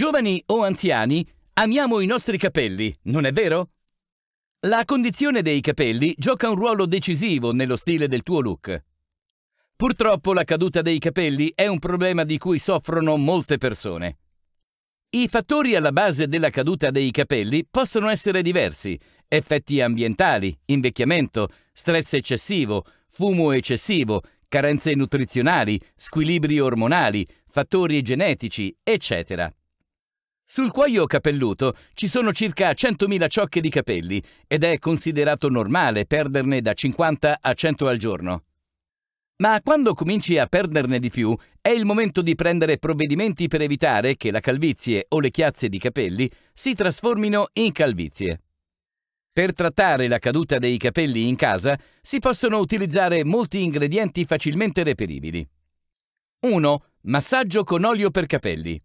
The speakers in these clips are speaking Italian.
Giovani o anziani, amiamo i nostri capelli, non è vero? La condizione dei capelli gioca un ruolo decisivo nello stile del tuo look. Purtroppo la caduta dei capelli è un problema di cui soffrono molte persone. I fattori alla base della caduta dei capelli possono essere diversi, effetti ambientali, invecchiamento, stress eccessivo, fumo eccessivo, carenze nutrizionali, squilibri ormonali, fattori genetici, eccetera. Sul cuoio capelluto ci sono circa 100.000 ciocche di capelli ed è considerato normale perderne da 50 a 100 al giorno. Ma quando cominci a perderne di più, è il momento di prendere provvedimenti per evitare che la calvizie o le chiazze di capelli si trasformino in calvizie. Per trattare la caduta dei capelli in casa si possono utilizzare molti ingredienti facilmente reperibili. 1. Massaggio con olio per capelli.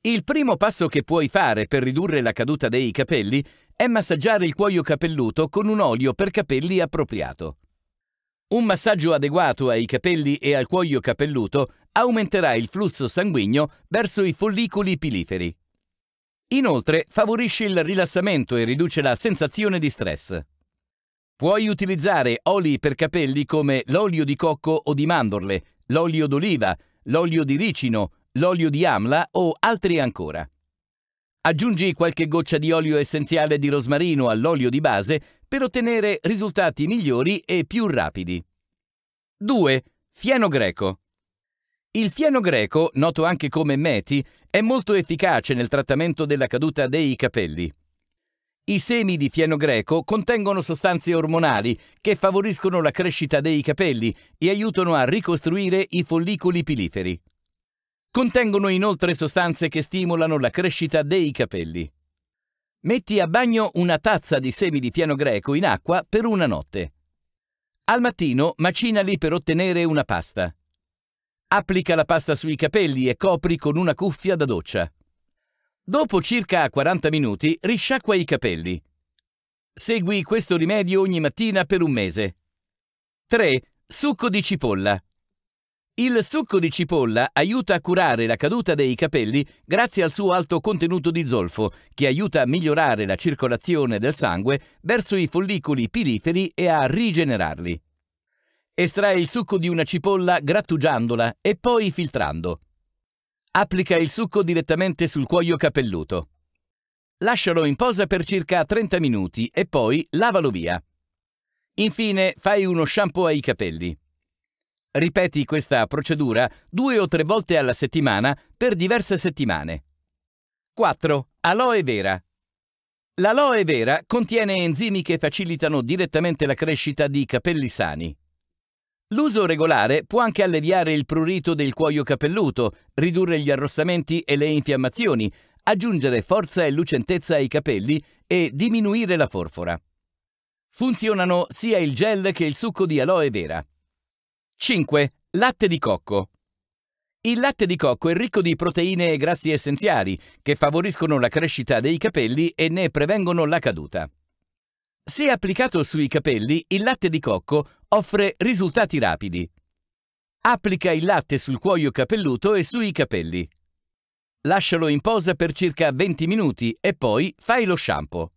Il primo passo che puoi fare per ridurre la caduta dei capelli è massaggiare il cuoio capelluto con un olio per capelli appropriato. Un massaggio adeguato ai capelli e al cuoio capelluto aumenterà il flusso sanguigno verso i follicoli piliferi. Inoltre favorisce il rilassamento e riduce la sensazione di stress. Puoi utilizzare oli per capelli come l'olio di cocco o di mandorle, l'olio d'oliva, l'olio di ricino, l'olio di amla o altri ancora. Aggiungi qualche goccia di olio essenziale di rosmarino all'olio di base per ottenere risultati migliori e più rapidi. 2. Fieno greco. Il fieno greco, noto anche come meti, è molto efficace nel trattamento della caduta dei capelli. I semi di fieno greco contengono sostanze ormonali che favoriscono la crescita dei capelli e aiutano a ricostruire i follicoli piliferi. Contengono inoltre sostanze che stimolano la crescita dei capelli. Metti a bagno una tazza di semi di tiano greco in acqua per una notte. Al mattino macinali per ottenere una pasta. Applica la pasta sui capelli e copri con una cuffia da doccia. Dopo circa 40 minuti risciacqua i capelli. Segui questo rimedio ogni mattina per un mese. 3. Succo di cipolla. Il succo di cipolla aiuta a curare la caduta dei capelli grazie al suo alto contenuto di zolfo, che aiuta a migliorare la circolazione del sangue verso i follicoli piriferi e a rigenerarli. Estrae il succo di una cipolla grattugiandola e poi filtrando. Applica il succo direttamente sul cuoio capelluto. Lascialo in posa per circa 30 minuti e poi lavalo via. Infine fai uno shampoo ai capelli. Ripeti questa procedura due o tre volte alla settimana per diverse settimane. 4. Aloe vera. L'aloe vera contiene enzimi che facilitano direttamente la crescita di capelli sani. L'uso regolare può anche alleviare il prurito del cuoio capelluto, ridurre gli arrossamenti e le infiammazioni, aggiungere forza e lucentezza ai capelli e diminuire la forfora. Funzionano sia il gel che il succo di aloe vera. 5. Latte di cocco. Il latte di cocco è ricco di proteine e grassi essenziali che favoriscono la crescita dei capelli e ne prevengono la caduta. Se applicato sui capelli, il latte di cocco offre risultati rapidi. Applica il latte sul cuoio capelluto e sui capelli. Lascialo in posa per circa 20 minuti e poi fai lo shampoo.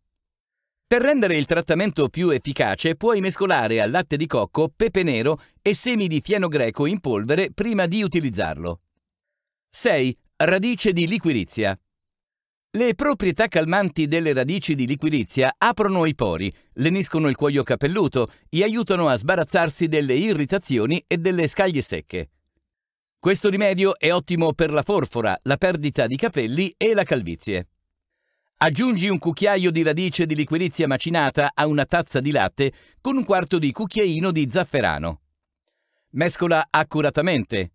Per rendere il trattamento più efficace puoi mescolare al latte di cocco pepe nero e semi di fieno greco in polvere prima di utilizzarlo. 6. Radice di liquirizia. Le proprietà calmanti delle radici di liquirizia aprono i pori, leniscono il cuoio capelluto e aiutano a sbarazzarsi delle irritazioni e delle scaglie secche. Questo rimedio è ottimo per la forfora, la perdita di capelli e la calvizie. Aggiungi un cucchiaio di radice di liquirizia macinata a una tazza di latte con un quarto di cucchiaino di zafferano. Mescola accuratamente.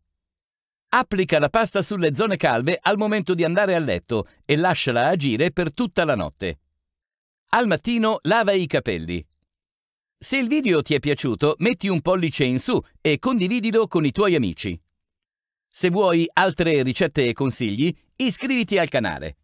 Applica la pasta sulle zone calve al momento di andare a letto e lasciala agire per tutta la notte. Al mattino lava i capelli. Se il video ti è piaciuto, metti un pollice in su e condividilo con i tuoi amici. Se vuoi altre ricette e consigli, iscriviti al canale.